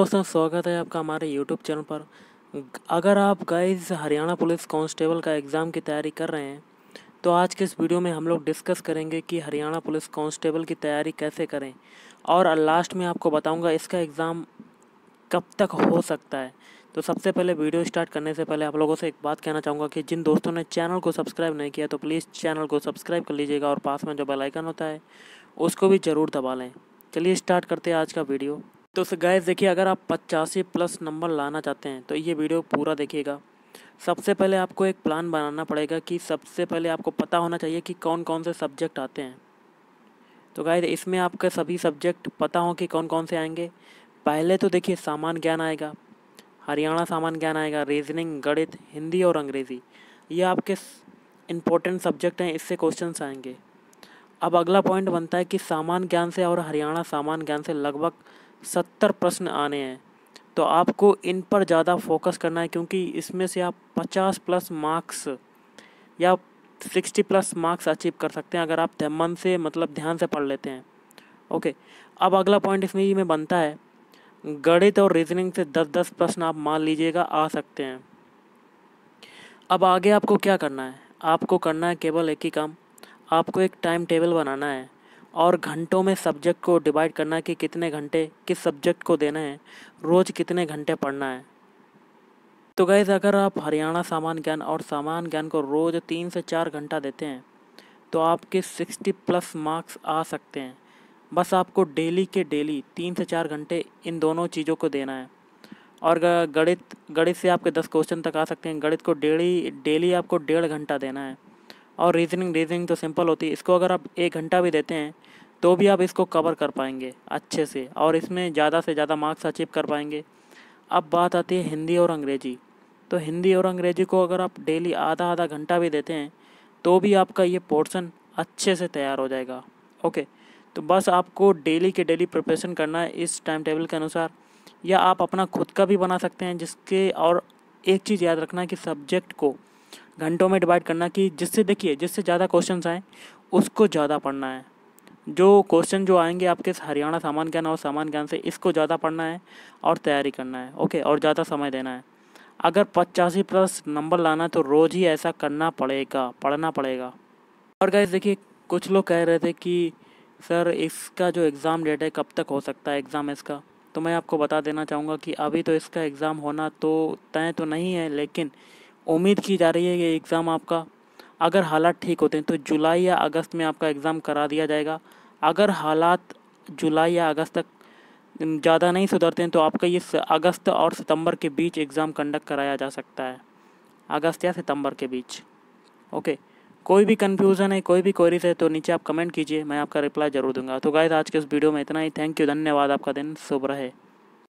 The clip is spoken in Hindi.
दोस्तों स्वागत है आपका हमारे यूट्यूब चैनल पर अगर आप गाइज हरियाणा पुलिस कांस्टेबल का एग्ज़ाम की तैयारी कर रहे हैं तो आज के इस वीडियो में हम लोग डिस्कस करेंगे कि हरियाणा पुलिस कांस्टेबल की तैयारी कैसे करें और लास्ट में आपको बताऊंगा इसका एग्ज़ाम कब तक हो सकता है तो सबसे पहले वीडियो स्टार्ट करने से पहले आप लोगों से एक बात कहना चाहूँगा कि जिन दोस्तों ने चैनल को सब्सक्राइब नहीं किया तो प्लीज़ चैनल को सब्सक्राइब कर लीजिएगा और पास में जो बेलाइकन होता है उसको भी ज़रूर दबा लें चलिए स्टार्ट करते हैं आज का वीडियो तो उसे गैस देखिए अगर आप पचासी प्लस नंबर लाना चाहते हैं तो ये वीडियो पूरा देखिएगा सबसे पहले आपको एक प्लान बनाना पड़ेगा कि सबसे पहले आपको पता होना चाहिए कि कौन कौन से सब्जेक्ट आते हैं तो गाय इसमें आपके सभी सब्जेक्ट पता हो कि कौन कौन से आएंगे पहले तो देखिए सामान्य ज्ञान आएगा हरियाणा सामान्य ज्ञान आएगा रीजनिंग गणित हिंदी और अंग्रेज़ी ये आपके इम्पोर्टेंट सब्जेक्ट हैं इससे क्वेश्चंस आएंगे अब अगला पॉइंट बनता है कि सामान्य ज्ञान से और हरियाणा सामान्य ज्ञान से लगभग सत्तर प्रश्न आने हैं तो आपको इन पर ज़्यादा फोकस करना है क्योंकि इसमें से आप पचास प्लस मार्क्स या सिक्सटी प्लस मार्क्स अचीव कर सकते हैं अगर आप मन से मतलब ध्यान से पढ़ लेते हैं ओके अब अगला पॉइंट इसमें ही में बनता है गणित और रीजनिंग से दस दस प्रश्न आप मान लीजिएगा आ सकते हैं अब आगे आपको क्या करना है आपको करना है केवल एक ही काम आपको एक टाइम टेबल बनाना है और घंटों में सब्जेक्ट को डिवाइड करना है कि कितने घंटे किस सब्जेक्ट को देना है रोज़ कितने घंटे पढ़ना है तो गैज़ अगर आप हरियाणा सामान ज्ञान और सामान ज्ञान को रोज़ तीन से चार घंटा देते हैं तो आपके सिक्सटी प्लस मार्क्स आ सकते हैं बस आपको डेली के डेली तीन से चार घंटे इन दोनों चीज़ों को देना है और गणित गणित से आपके दस क्वेश्चन तक आ सकते हैं गणित को डेली डेली आपको डेढ़ घंटा देना है और रीजनिंग रीजनिंग तो सिंपल होती है इसको अगर आप एक घंटा भी देते हैं तो भी आप इसको कवर कर पाएंगे अच्छे से और इसमें ज़्यादा से ज़्यादा मार्क्स अचीव कर पाएंगे अब बात आती है हिंदी और अंग्रेज़ी तो हिंदी और अंग्रेज़ी को अगर आप डेली आधा आधा घंटा भी देते हैं तो भी आपका ये पोर्शन अच्छे से तैयार हो जाएगा ओके तो बस आपको डेली के डेली प्रिपरेशन करना है इस टाइम टेबल के अनुसार या आप अपना खुद का भी बना सकते हैं जिसके और एक चीज़ याद रखना कि सब्जेक्ट को घंटों में डिवाइड करना कि जिससे देखिए जिससे ज़्यादा क्वेश्चन आएँ उसको ज़्यादा पढ़ना है जो क्वेश्चन जो आएंगे आपके हरियाणा सामान ज्ञान और सामान ज्ञान से इसको ज़्यादा पढ़ना है और तैयारी करना है ओके और ज़्यादा समय देना है अगर पचासी प्लस नंबर लाना है तो रोज़ ही ऐसा करना पड़ेगा पढ़ना पड़ेगा और गैस देखिए कुछ लोग कह रहे थे कि सर इसका जो एग्ज़ाम डेट है कब तक हो सकता है एग्ज़ाम इसका तो मैं आपको बता देना चाहूँगा कि अभी तो इसका एग्ज़ाम होना तो तय तो नहीं है लेकिन उम्मीद की जा रही है ये एग्ज़ाम आपका अगर हालात ठीक होते हैं तो जुलाई या अगस्त में आपका एग्ज़ाम करा दिया जाएगा अगर हालात जुलाई या अगस्त तक ज़्यादा नहीं सुधरते हैं तो आपका ये अगस्त और सितंबर के बीच एग्ज़ाम कंडक्ट कराया जा सकता है अगस्त या सितंबर के बीच ओके कोई भी कन्फ्यूज़न है कोई भी क्वेरीज है तो नीचे आप कमेंट कीजिए मैं आपका रिप्लाई ज़रूर दूंगा तो गाय आज के इस वीडियो में इतना ही थैंक यू धन्यवाद आपका दिन शुभ रहे